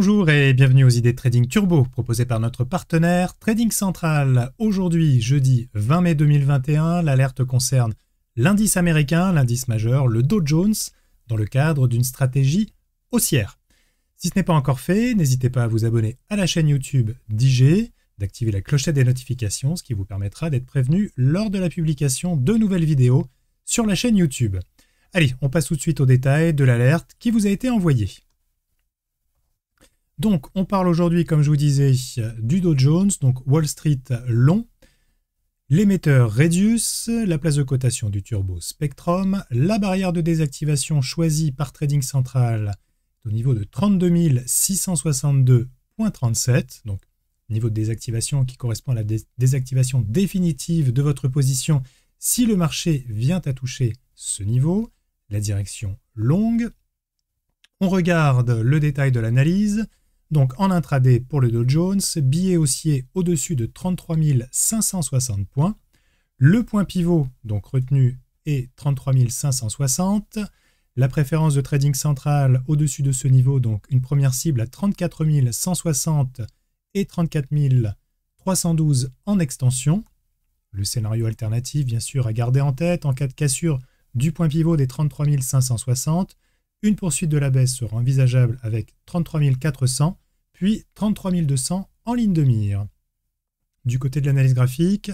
Bonjour et bienvenue aux idées de Trading Turbo proposées par notre partenaire Trading Central. Aujourd'hui, jeudi 20 mai 2021, l'alerte concerne l'indice américain, l'indice majeur, le Dow Jones, dans le cadre d'une stratégie haussière. Si ce n'est pas encore fait, n'hésitez pas à vous abonner à la chaîne YouTube d'IG, d'activer la clochette des notifications, ce qui vous permettra d'être prévenu lors de la publication de nouvelles vidéos sur la chaîne YouTube. Allez, on passe tout de suite aux détails de l'alerte qui vous a été envoyée. Donc, on parle aujourd'hui, comme je vous disais, du Dow Jones, donc Wall Street long, l'émetteur Redius, la place de cotation du Turbo Spectrum, la barrière de désactivation choisie par Trading Central au niveau de 32 662.37, donc niveau de désactivation qui correspond à la désactivation définitive de votre position si le marché vient à toucher ce niveau, la direction longue. On regarde le détail de l'analyse, donc en intraday pour le Dow Jones, billet haussier au-dessus de 33 560 points. Le point pivot, donc retenu, est 33 560. La préférence de trading central au-dessus de ce niveau, donc une première cible à 34 160 et 34 312 en extension. Le scénario alternatif, bien sûr, à garder en tête en cas de cassure du point pivot des 33 560 une poursuite de la baisse sera envisageable avec 33 400 puis 33 200 en ligne de mire. Du côté de l'analyse graphique,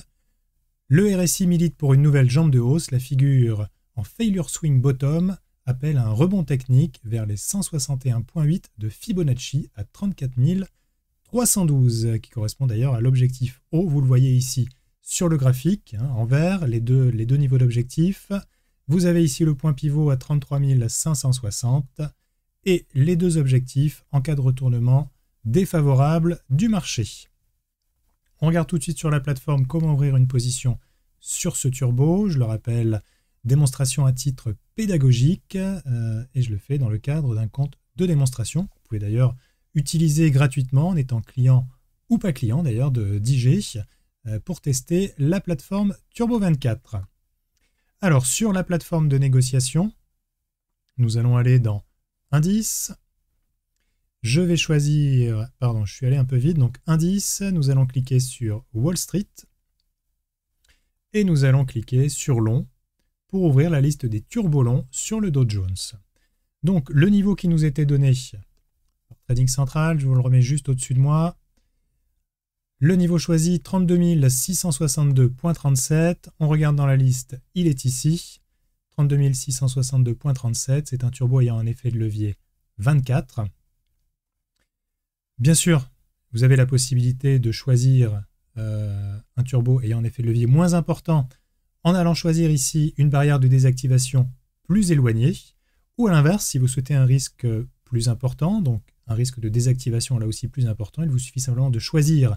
le RSI milite pour une nouvelle jambe de hausse. La figure en failure swing bottom appelle un rebond technique vers les 161.8 de Fibonacci à 34 312, qui correspond d'ailleurs à l'objectif haut. Vous le voyez ici sur le graphique, hein, en vert, les deux, les deux niveaux d'objectif. Vous avez ici le point pivot à 33 560 et les deux objectifs en cas de retournement défavorable du marché. On regarde tout de suite sur la plateforme comment ouvrir une position sur ce turbo. Je le rappelle, démonstration à titre pédagogique euh, et je le fais dans le cadre d'un compte de démonstration. Vous pouvez d'ailleurs utiliser gratuitement en étant client ou pas client d'ailleurs de DJ euh, pour tester la plateforme Turbo24. Alors, sur la plateforme de négociation, nous allons aller dans Indice. Je vais choisir, pardon, je suis allé un peu vite, donc Indice, nous allons cliquer sur Wall Street. Et nous allons cliquer sur Long pour ouvrir la liste des turbolons sur le Dow Jones. Donc, le niveau qui nous était donné Trading Central, je vous le remets juste au-dessus de moi, le niveau choisi, 32 662.37. On regarde dans la liste, il est ici. 32 662.37, c'est un turbo ayant un effet de levier 24. Bien sûr, vous avez la possibilité de choisir euh, un turbo ayant un effet de levier moins important en allant choisir ici une barrière de désactivation plus éloignée, ou à l'inverse, si vous souhaitez un risque plus important, donc un risque de désactivation là aussi plus important, il vous suffit simplement de choisir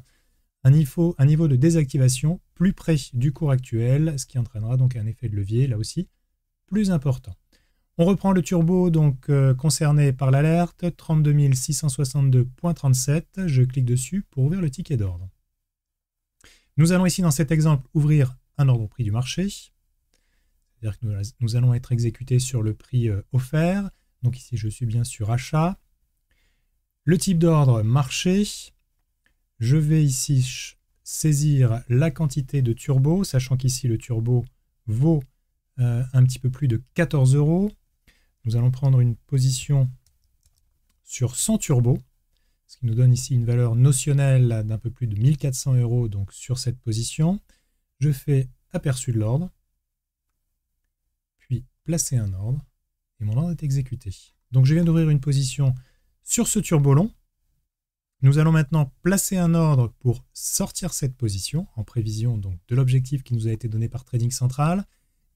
un niveau, un niveau de désactivation plus près du cours actuel, ce qui entraînera donc un effet de levier, là aussi, plus important. On reprend le turbo donc euh, concerné par l'alerte 32662.37. Je clique dessus pour ouvrir le ticket d'ordre. Nous allons ici dans cet exemple ouvrir un ordre au prix du marché. C'est-à-dire que nous, allons être exécutés sur le prix euh, offert. Donc ici je suis bien sur achat. Le type d'ordre marché. Je vais ici saisir la quantité de turbo, sachant qu'ici le turbo vaut euh, un petit peu plus de 14 euros. Nous allons prendre une position sur 100 turbo, ce qui nous donne ici une valeur notionnelle d'un peu plus de 1400 euros donc sur cette position. Je fais aperçu de l'ordre, puis placer un ordre, et mon ordre est exécuté. Donc je viens d'ouvrir une position sur ce turbo long, nous allons maintenant placer un ordre pour sortir cette position en prévision donc de l'objectif qui nous a été donné par Trading Central.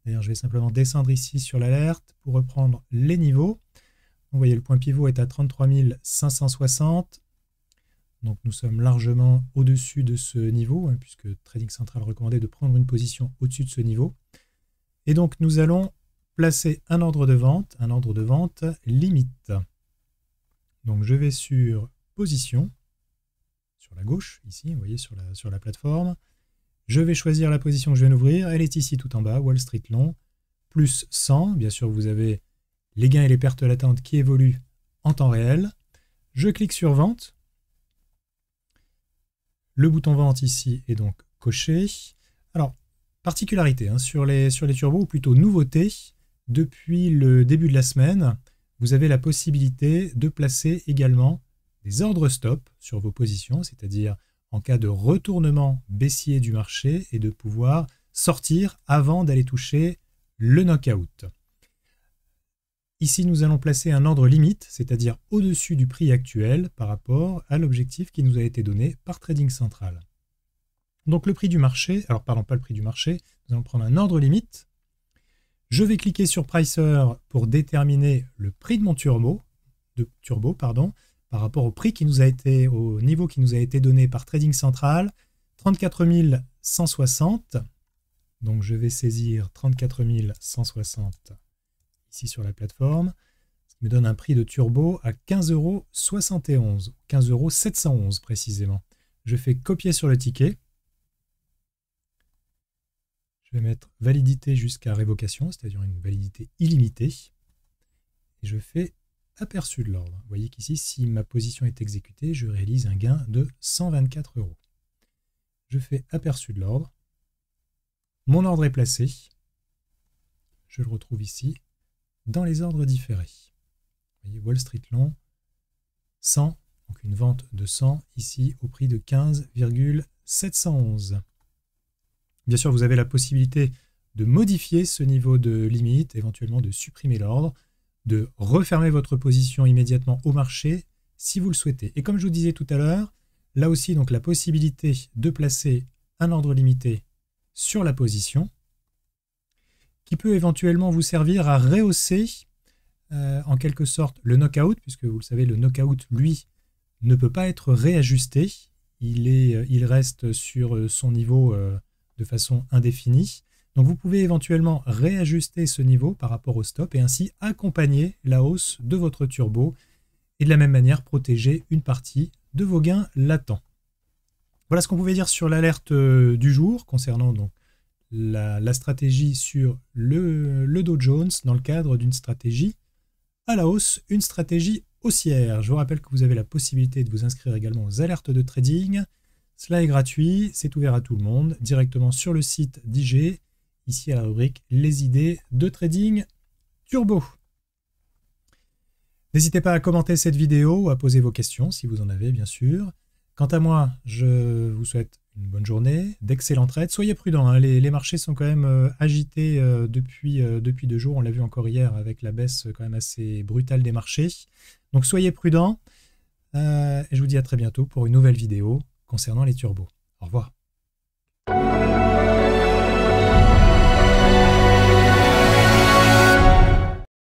D'ailleurs, je vais simplement descendre ici sur l'alerte pour reprendre les niveaux. Vous voyez, le point pivot est à 33 560. Donc nous sommes largement au-dessus de ce niveau, hein, puisque Trading Central recommandait de prendre une position au-dessus de ce niveau. Et donc nous allons placer un ordre de vente, un ordre de vente limite. Donc je vais sur position, sur la gauche, ici, vous voyez, sur la, sur la plateforme. Je vais choisir la position que je viens d'ouvrir. Elle est ici tout en bas, Wall Street Long, plus 100. Bien sûr, vous avez les gains et les pertes latentes qui évoluent en temps réel. Je clique sur Vente. Le bouton Vente ici est donc coché. Alors, particularité hein, sur, les, sur les turbos, ou plutôt nouveauté, depuis le début de la semaine, vous avez la possibilité de placer également des ordres stop sur vos positions, c'est-à-dire en cas de retournement baissier du marché et de pouvoir sortir avant d'aller toucher le knockout. Ici, nous allons placer un ordre limite, c'est-à-dire au-dessus du prix actuel par rapport à l'objectif qui nous a été donné par Trading Central. Donc le prix du marché, alors parlons pas le prix du marché, nous allons prendre un ordre limite. Je vais cliquer sur Pricer pour déterminer le prix de mon turbo, de turbo pardon, par rapport au prix qui nous a été, au niveau qui nous a été donné par Trading Central, 34 160. Donc je vais saisir 34 160 ici sur la plateforme. me donne un prix de turbo à 15,71 euros, 15,711 précisément. Je fais copier sur le ticket. Je vais mettre validité jusqu'à révocation, c'est-à-dire une validité illimitée. Et je fais aperçu de l'ordre. Vous voyez qu'ici, si ma position est exécutée, je réalise un gain de 124 euros. Je fais aperçu de l'ordre. Mon ordre est placé. Je le retrouve ici, dans les ordres différés. Vous voyez, Wall Street Long, 100, donc une vente de 100, ici au prix de 15,711. Bien sûr, vous avez la possibilité de modifier ce niveau de limite, éventuellement de supprimer l'ordre de refermer votre position immédiatement au marché si vous le souhaitez. Et comme je vous disais tout à l'heure, là aussi donc la possibilité de placer un ordre limité sur la position qui peut éventuellement vous servir à rehausser euh, en quelque sorte le knockout, puisque vous le savez, le knockout, lui, ne peut pas être réajusté. Il, est, euh, il reste sur euh, son niveau de façon indéfinie. Donc vous pouvez éventuellement réajuster ce niveau par rapport au stop et ainsi accompagner la hausse de votre turbo et de la même manière protéger une partie de vos gains latents. Voilà ce qu'on pouvait dire sur l'alerte euh, du jour concernant donc la, stratégie sur le, le Dow Jones dans le cadre d'une stratégie à la hausse, une stratégie haussière. Je vous rappelle que vous avez la possibilité de vous inscrire également aux alertes de trading. Cela est gratuit, c'est ouvert à tout le monde, directement sur le site d'IG ici à la rubrique Les idées de trading turbo. N'hésitez pas à commenter cette vidéo ou à poser vos questions si vous en avez bien sûr. Quant à moi, je vous souhaite une bonne journée, d'excellentes trades. Soyez prudents, hein, les, marchés sont quand même euh, agités euh, depuis, euh, depuis deux jours. On l'a vu encore hier avec la baisse quand même assez brutale des marchés. Donc soyez prudents et je vous dis à très bientôt pour une nouvelle vidéo concernant les turbos. Au revoir.